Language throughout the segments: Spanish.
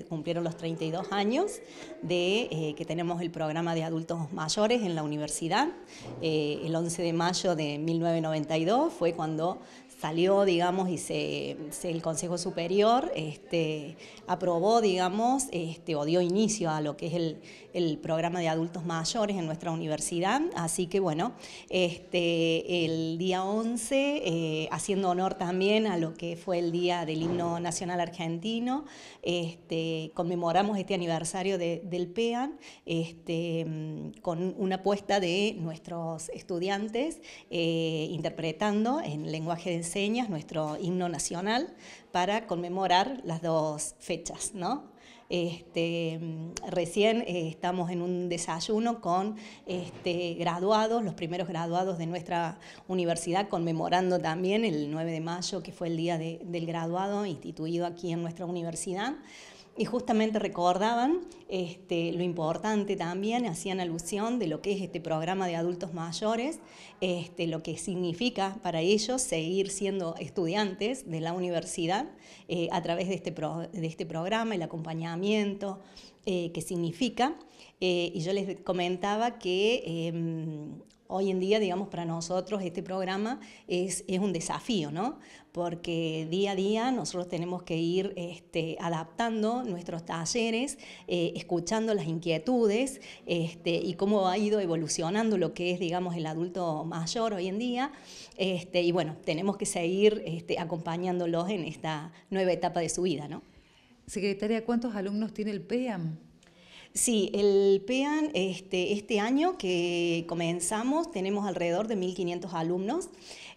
se cumplieron los 32 años de eh, que tenemos el programa de adultos mayores en la universidad. Eh, el 11 de mayo de 1992 fue cuando salió, digamos, y se, el Consejo Superior este, aprobó, digamos, este, o dio inicio a lo que es el, programa de adultos mayores en nuestra universidad. Así que, bueno, este, el día 11, eh, haciendo honor también a lo que fue el Día del Himno Nacional Argentino, conmemoramos este aniversario del PEAN con una apuesta de nuestros estudiantes eh, interpretando en lenguaje de nuestro himno nacional, para conmemorar las dos fechas, ¿no? Este, mm, recién eh, estamos en un desayuno con este, graduados, los primeros graduados de nuestra universidad, conmemorando también el 9 de mayo, que fue el día del graduado instituido aquí en nuestra universidad. Y justamente recordaban este, lo importante también, hacían alusión de lo que es este programa de adultos mayores, este, lo que significa para ellos seguir siendo estudiantes de la universidad eh, a través de este, de este, programa, el acompañamiento eh, que significa. Eh, y yo les comentaba que em, Hoy en día, digamos, para nosotros este programa es, un desafío, ¿no? Porque día a día nosotros tenemos que ir este, adaptando nuestros talleres, eh, escuchando las inquietudes este, y cómo ha ido evolucionando lo que es, digamos, el adulto mayor hoy en día. Este, y bueno, tenemos que seguir acompañándolos en esta nueva etapa de su vida, ¿no? Secretaria, ¿cuántos alumnos tiene el PEAM? Sí, el PEAN este, este, año que comenzamos tenemos alrededor de 1.500 alumnos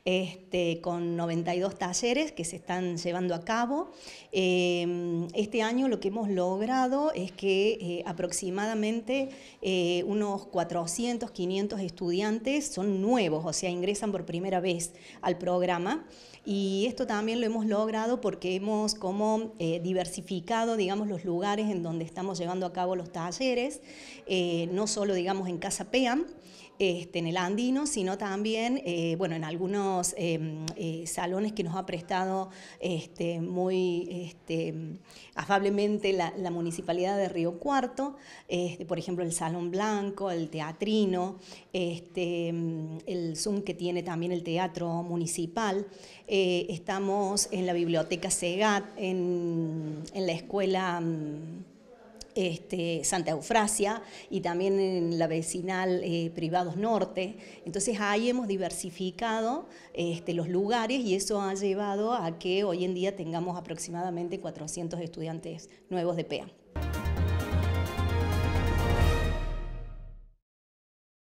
este, con 92 talleres que se están llevando a cabo. Em, este año lo que hemos logrado es que eh, aproximadamente eh, unos 400, 500 estudiantes son nuevos, o sea, ingresan por primera vez al programa. Y esto también lo hemos logrado porque hemos como eh, diversificado, digamos, los lugares en donde estamos llevando a cabo los talleres talleres, eh, no solo digamos en Casa PEAM, este, en el Andino, sino también eh, bueno, en algunos em, eh, salones que nos ha prestado este, muy este, afablemente la, Municipalidad de Río Cuarto, este, por ejemplo el Salón Blanco, el Teatrino, este, em, el Zoom que tiene también el Teatro Municipal, estamos en la Biblioteca Segat, en la Escuela... Mm, este, Santa Eufrasia y también en la vecinal eh, Privados Norte. Entonces ahí hemos diversificado este, los lugares y eso ha llevado a que hoy en día tengamos aproximadamente 400 estudiantes nuevos de PEA.